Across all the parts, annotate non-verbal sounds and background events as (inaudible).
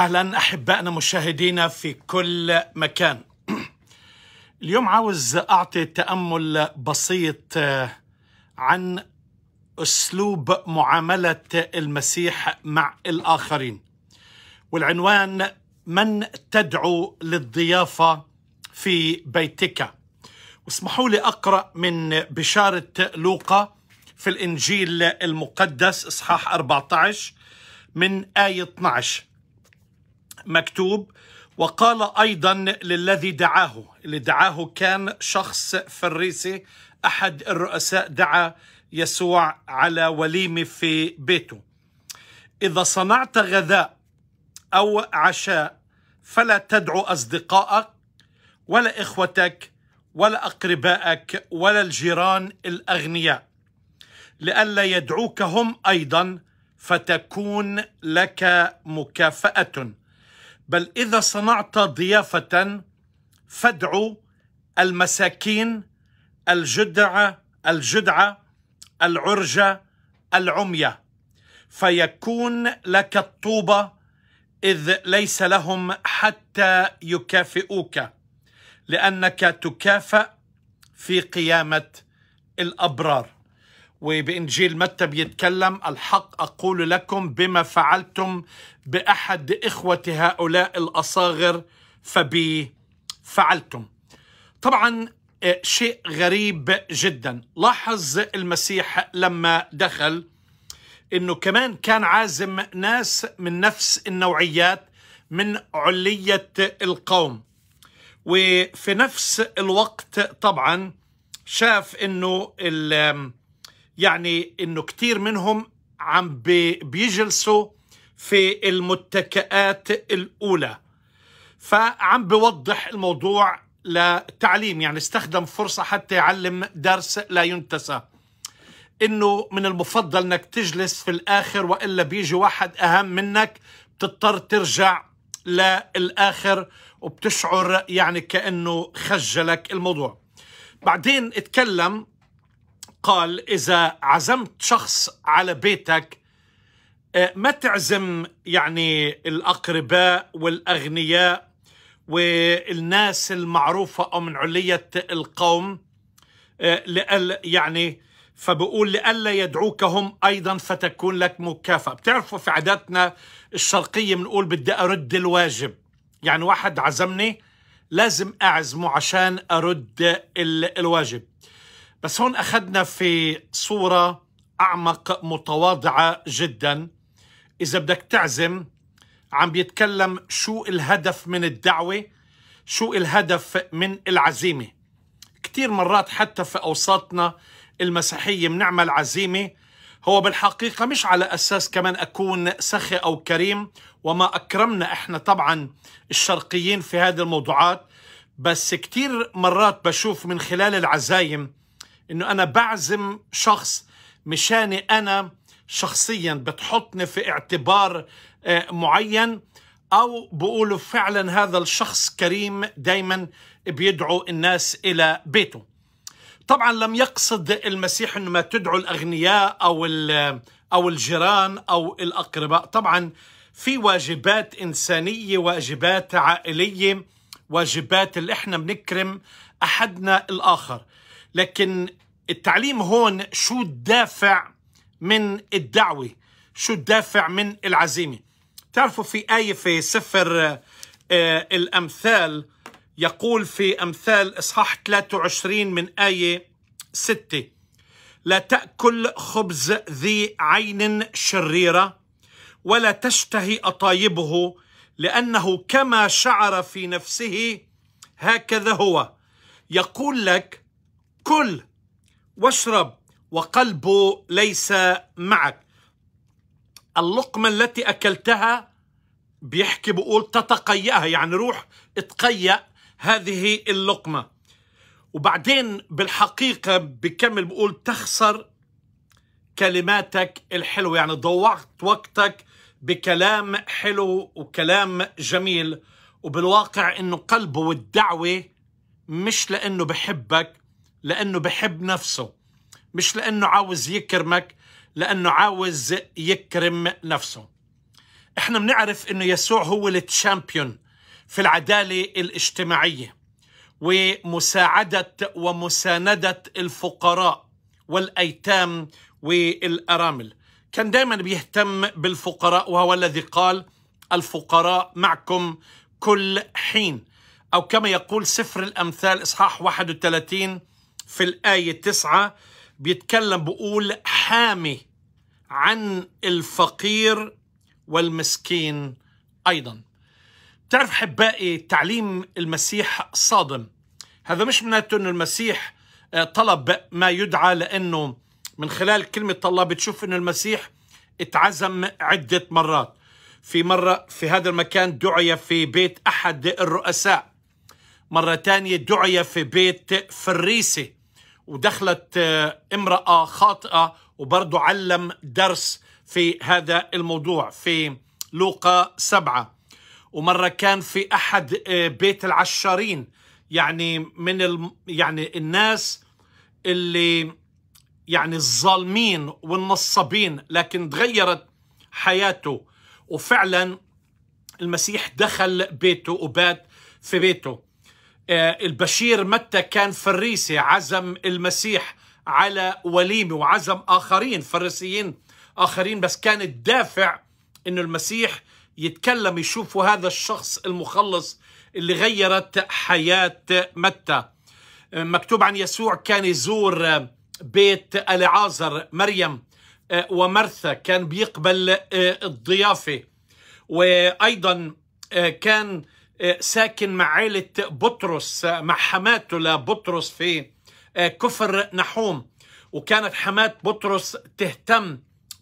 اهلا احبائنا مشاهدينا في كل مكان (clears throat) اليوم عاوز اعطي تامل بسيط آه، عن اسلوب معامله المسيح مع الاخرين والعنوان من تدعو للضيافه في بيتك واسمحوا لي اقرا من بشاره لوقا في الانجيل المقدس اصحاح 14 من ايه 12 مكتوب وقال ايضا للذي دعاه اللي دعاه كان شخص فريسي احد الرؤساء دعا يسوع على وليمه في بيته اذا صنعت غذاء او عشاء فلا تدعو اصدقائك ولا اخوتك ولا اقربائك ولا الجيران الاغنياء لئلا يدعوك هم ايضا فتكون لك مكافاه بل إذا صنعت ضيافة فادعوا المساكين الجدعة الجدعة العرجة العمية فيكون لك الطوبة إذ ليس لهم حتى يكافئوك لأنك تكافأ في قيامة الأبرار وبإنجيل متى بيتكلم الحق أقول لكم بما فعلتم بأحد إخوة هؤلاء الأصاغر فبي فعلتم طبعا آه، شيء غريب جدا لاحظ المسيح لما دخل انه كمان كان عازم ناس من نفس النوعيات من عليه القوم وفي نفس الوقت طبعا شاف انه يعني انه كثير منهم عم بيجلسوا في المتكئات الاولى فعم بوضح الموضوع لتعليم يعني استخدم فرصة حتى يعلم درس لا ينتسى انه من المفضل انك تجلس في الاخر والا بيجي واحد اهم منك بتضطر ترجع للاخر وبتشعر يعني كانه خجلك الموضوع بعدين اتكلم قال إذا عزمت شخص على بيتك آه، ما تعزم يعني الأقرباء والأغنياء والناس المعروفة أو من علية القوم آه، يعني فبقول يدعوك يدعوكهم أيضا فتكون لك مكافأة بتعرفوا في عاداتنا الشرقية بنقول بدي أرد الواجب يعني واحد عزمني لازم أعزمه عشان أرد الواجب بس هون أخذنا في صورة أعمق متواضعة جدا إذا بدك تعزم عم بيتكلم شو الهدف من الدعوة شو الهدف من العزيمة كتير مرات حتى في أوساطنا المسيحية بنعمل عزيمة هو بالحقيقة مش على أساس كمان أكون سخي أو كريم وما أكرمنا إحنا طبعا الشرقيين في هذه الموضوعات بس كتير مرات بشوف من خلال العزايم انه انا بعزم شخص مشاني انا شخصيا بتحطني في اعتبار آه، معين او بقولوا فعلا هذا الشخص كريم دايما بيدعو الناس الى بيته طبعا لم يقصد المسيح انه ما تدعو الاغنياء او او الجيران او الاقرباء طبعا في واجبات انسانيه واجبات عائليه واجبات اللي احنا بنكرم احدنا الاخر لكن التعليم هون شو الدافع من الدعوة شو الدافع من العزيمة تعرفوا في آية في سفر آه، الأمثال يقول في أمثال إصحاح 23 من آية 6 لا تأكل خبز ذي عين شريرة ولا تشتهي أطايبه لأنه كما شعر في نفسه هكذا هو يقول لك كل واشرب وقلبه ليس معك اللقمة التي أكلتها بيحكي بقول تتقيأها يعني روح اتقيأ هذه اللقمة وبعدين بالحقيقة بكمل بقول تخسر كلماتك الحلوة يعني ضوعت وقتك بكلام حلو وكلام جميل وبالواقع انه قلبه والدعوة مش لانه بحبك لأنه بحب نفسه مش لأنه عاوز يكرمك لأنه عاوز يكرم نفسه احنا بنعرف أنه يسوع هو التشامبيون في العدالة الاجتماعية ومساعدة ومساندة الفقراء والأيتام والأرامل كان دائما بيهتم بالفقراء وهو الذي قال الفقراء معكم كل حين أو كما يقول سفر الأمثال إصحاح 31 في الآية تسعة بيتكلم بقول حامي عن الفقير والمسكين أيضا تعرف حبائي تعليم المسيح صادم هذا مش معناته أن المسيح آه، طلب ما يدعى لأنه من خلال كلمة الله بتشوف أن المسيح اتعزم عدة مرات في مرة في هذا المكان دعي في بيت أحد الرؤساء مرة تانية دعي في بيت فريسي ودخلت آه، امرأة خاطئة وبرضه علم درس في هذا الموضوع في لوقا سبعة ومرة كان في أحد آه، بيت العشارين يعني من ال... يعني الناس اللي يعني الظالمين والنصابين لكن تغيرت حياته وفعلا المسيح دخل بيته وبات في بيته آه، البشير متى كان فريسي عزم المسيح على وليمة وعزم آخرين فريسيين آخرين بس كان الدافع أنه المسيح يتكلم يشوفوا هذا الشخص المخلص اللي غيرت حياة متى آه، مكتوب عن يسوع كان يزور آه، بيت ألعازر مريم ومرثا كان بيقبل الضيافة وأيضا كان إيه، ساكن مع عائلة بطرس آه، مع حماته لبطرس في آه، كفر نحوم وكانت حماة بطرس تهتم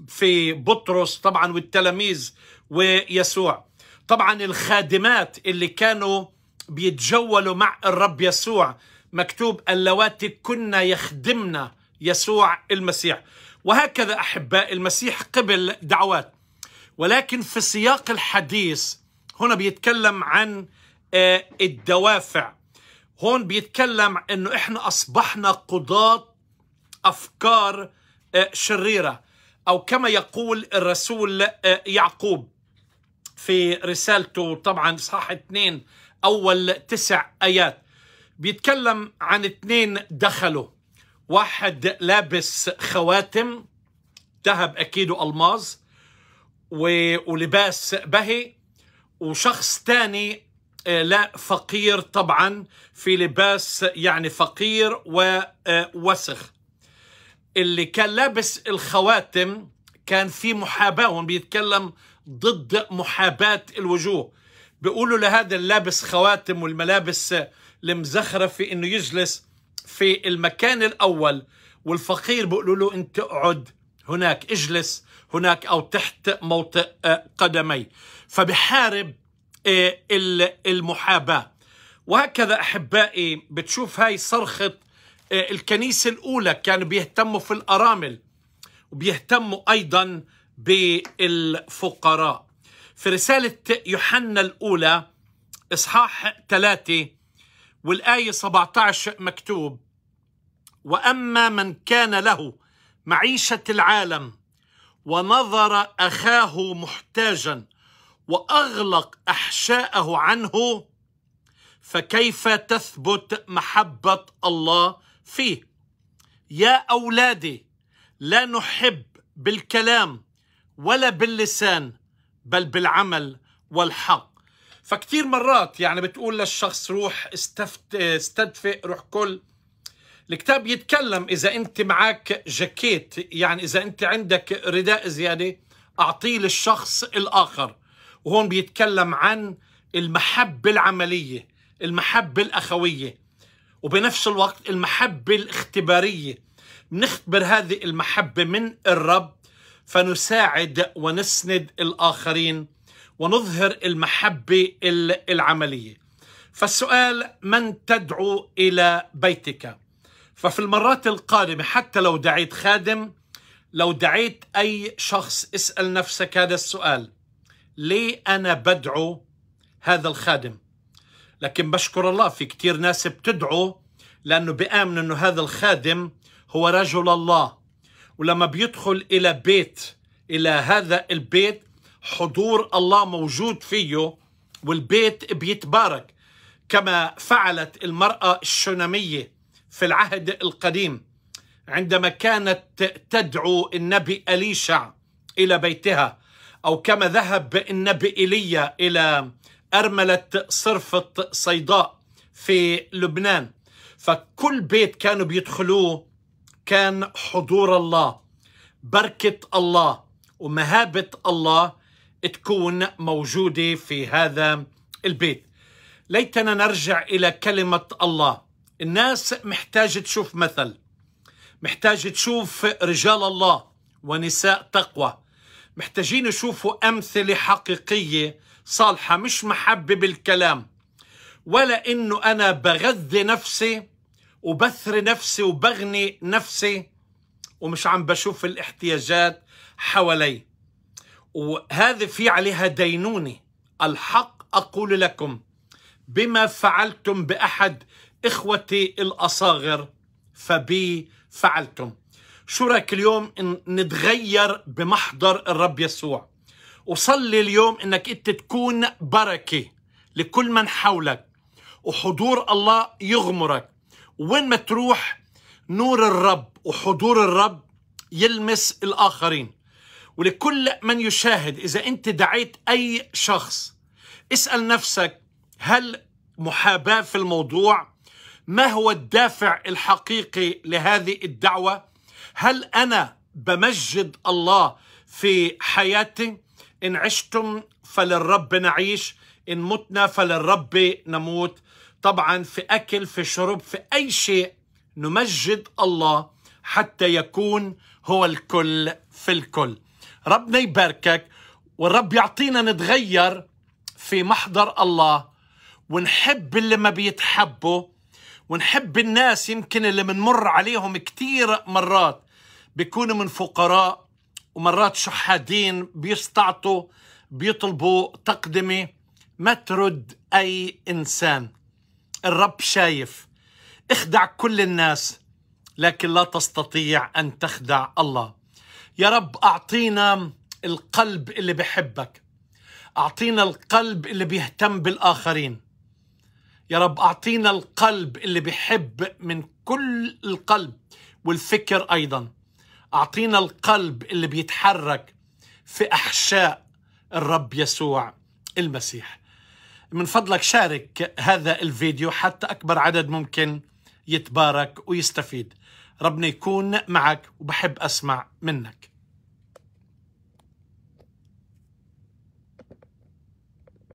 في بطرس طبعا والتلاميذ ويسوع طبعا الخادمات اللي كانوا بيتجولوا مع الرب يسوع مكتوب اللواتي كنا يخدمنا يسوع المسيح وهكذا أحباء المسيح قبل دعوات ولكن في سياق الحديث هنا بيتكلم عن آه، الدوافع هون بيتكلم انه احنا اصبحنا قضاة افكار آه، شريرة او كما يقول الرسول آه، يعقوب في رسالته طبعا صح اثنين اول تسع ايات بيتكلم عن اثنين دخلوا واحد لابس خواتم ذهب اكيد الماز ولباس بهي وشخص ثاني آه، لا فقير طبعا في لباس يعني فقير ووسخ آه، اللي كان لابس الخواتم كان في محاباة هون بيتكلم ضد محاباة الوجوه بيقولوا لهذا اللابس خواتم والملابس المزخرفة انه يجلس في المكان الاول والفقير بيقولوا له انت اقعد هناك اجلس هناك أو تحت موطئ آه، قدمي فبحارب آه، المحاباة وهكذا أحبائي بتشوف هاي صرخة آه، الكنيسة الأولى كانوا بيهتموا في الأرامل وبيهتموا أيضا بالفقراء في رسالة يوحنا الأولى إصحاح ثلاثه والآية 17 مكتوب وأما من كان له معيشه العالم ونظر اخاه محتاجا واغلق احشاءه عنه فكيف تثبت محبه الله فيه يا اولادي لا نحب بالكلام ولا باللسان بل بالعمل والحق فكتير مرات يعني بتقول للشخص روح استفت استدفئ روح كل الكتاب يتكلم إذا أنت معك جاكيت يعني إذا أنت عندك رداء زيادة أعطيه للشخص الآخر وهون بيتكلم عن المحبة العملية المحبة الأخوية وبنفس الوقت المحبة الاختبارية بنختبر هذه المحبة من الرب فنساعد ونسند الآخرين ونظهر المحبة العملية فالسؤال من تدعو إلى بيتك؟ ففي المرات القادمة حتى لو دعيت خادم لو دعيت أي شخص اسأل نفسك هذا السؤال ليه أنا بدعو هذا الخادم لكن بشكر الله في كتير ناس بتدعو لأنه بآمن أنه هذا الخادم هو رجل الله ولما بيدخل إلى بيت إلى هذا البيت حضور الله موجود فيه والبيت بيتبارك كما فعلت المرأة الشنمية في العهد القديم عندما كانت تدعو النبي أليشع إلى بيتها أو كما ذهب النبي إيليا إلى أرملة صرفة صيداء في لبنان فكل بيت كانوا بيدخلوه كان حضور الله بركة الله ومهابة الله تكون موجودة في هذا البيت ليتنا نرجع إلى كلمة الله الناس محتاجة تشوف مثل محتاجة تشوف رجال الله ونساء تقوى محتاجين يشوفوا أمثلة حقيقية صالحة مش محبة بالكلام ولا إنه أنا بغذي نفسي وبثر نفسي وبغني نفسي ومش عم بشوف الاحتياجات حوالي وهذا في عليها دينونة الحق أقول لكم بما فعلتم بأحد إخوتي الأصاغر فبي فعلتم شو رأيك اليوم نتغير بمحضر الرب يسوع وصلي اليوم انك انت تكون بركة لكل من حولك وحضور الله يغمرك وين ما تروح نور الرب وحضور الرب يلمس الآخرين ولكل من يشاهد إذا أنت دعيت أي شخص اسأل نفسك هل محاباة في الموضوع ما هو الدافع الحقيقي لهذه الدعوه هل انا بمجد الله في حياتي ان عشتم فللرب نعيش ان متنا فللرب نموت طبعا في اكل في شرب في اي شيء نمجد الله حتى يكون هو الكل في الكل ربنا يباركك والرب يعطينا نتغير في محضر الله ونحب اللي ما بيتحبوا ونحب الناس يمكن اللي بنمر عليهم كثير مرات بيكونوا من فقراء ومرات شحادين بيستعطوا بيطلبوا تقدمة ما ترد أي إنسان الرب شايف اخدع كل الناس لكن لا تستطيع أن تخدع الله يا رب أعطينا القلب اللي بحبك أعطينا القلب اللي بيهتم بالآخرين يا رب أعطينا القلب اللي بيحب من كل القلب والفكر أيضا أعطينا القلب اللي بيتحرك في أحشاء الرب يسوع المسيح من فضلك شارك هذا الفيديو حتى أكبر عدد ممكن يتبارك ويستفيد ربنا يكون معك وبحب أسمع منك